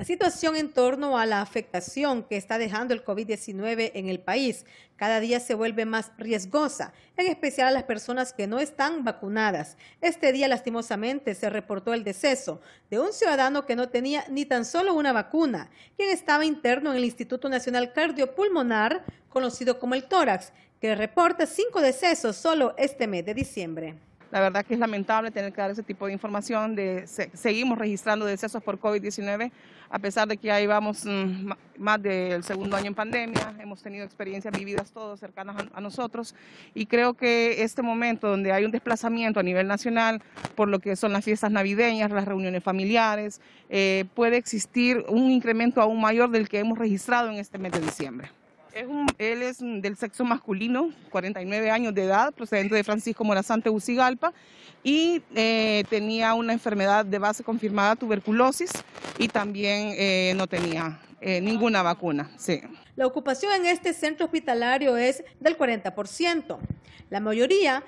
La situación en torno a la afectación que está dejando el COVID-19 en el país cada día se vuelve más riesgosa, en especial a las personas que no están vacunadas. Este día, lastimosamente, se reportó el deceso de un ciudadano que no tenía ni tan solo una vacuna, quien estaba interno en el Instituto Nacional Cardiopulmonar, conocido como el tórax, que reporta cinco decesos solo este mes de diciembre. La verdad que es lamentable tener que dar ese tipo de información. De, seguimos registrando decesos por COVID-19, a pesar de que ahí vamos mm, más del segundo año en pandemia. Hemos tenido experiencias vividas todos cercanas a, nosotros. Y creo que este momento donde hay un desplazamiento a nivel nacional por lo que son las fiestas navideñas, las reuniones familiares, eh, puede existir un incremento aún mayor del que hemos registrado en este mes de diciembre él es del sexo masculino, 49 años de edad, procedente de Francisco Morazante Ucigalpa, y eh, tenía una enfermedad de base confirmada, tuberculosis, y también eh, no tenía eh, ninguna vacuna. La ocupación en este centro hospitalario es del 40%. La mayoría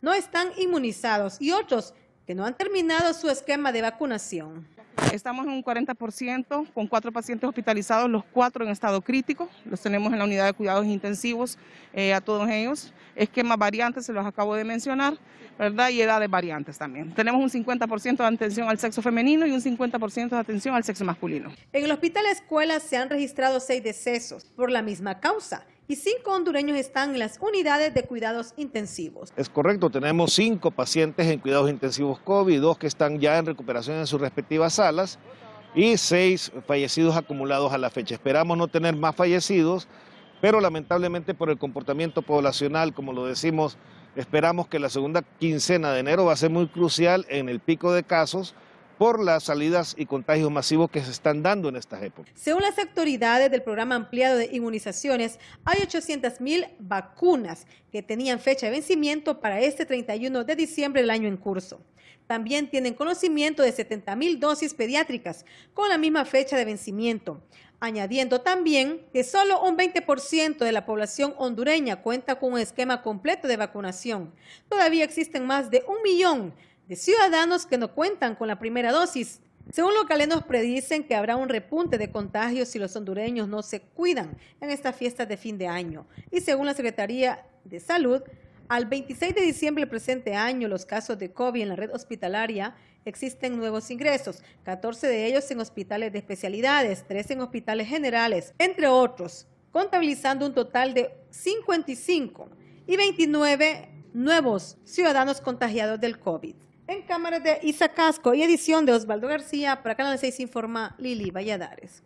no están inmunizados y otros que no han terminado su esquema de vacunación. Estamos en un 40% con cuatro pacientes hospitalizados, los cuatro en estado crítico, los tenemos en la unidad de cuidados intensivos eh, a todos ellos. Esquemas variantes, se los acabo de mencionar, ¿verdad? Y edades variantes también. Tenemos un 50% de atención al sexo femenino y un 50% de atención al sexo masculino. En el hospital Escuela se han registrado seis decesos por la misma causa y cinco hondureños están en las unidades de cuidados intensivos. Es correcto, tenemos cinco pacientes en cuidados intensivos COVID, dos que están ya en recuperación en sus respectivas salas y seis fallecidos acumulados a la fecha. Esperamos no tener más fallecidos, pero lamentablemente por el comportamiento poblacional, como lo decimos, esperamos que la segunda quincena de enero va a ser muy crucial en el pico de casos por las salidas y contagios masivos que se están dando en estas épocas. Según las autoridades del programa ampliado de inmunizaciones, hay mil vacunas que tenían fecha de vencimiento para este 31 de diciembre del año en curso. También tienen conocimiento de mil dosis pediátricas con la misma fecha de vencimiento añadiendo también que solo un 20% de la población hondureña cuenta con un esquema completo de vacunación. Todavía existen más de un millón ciudadanos que no cuentan con la primera dosis. Según nos predicen que habrá un repunte de contagios si los hondureños no se cuidan en estas fiestas de fin de año. Y según la Secretaría de Salud, al 26 de diciembre del presente año, los casos de COVID en la red hospitalaria existen nuevos ingresos, 14 de ellos en hospitales de especialidades, 3 en hospitales generales, entre otros, contabilizando un total de 55 y 29 nuevos ciudadanos contagiados del COVID. En cámaras de Isa Casco y edición de Osvaldo García, para Canal 6 Informa Lili Valladares.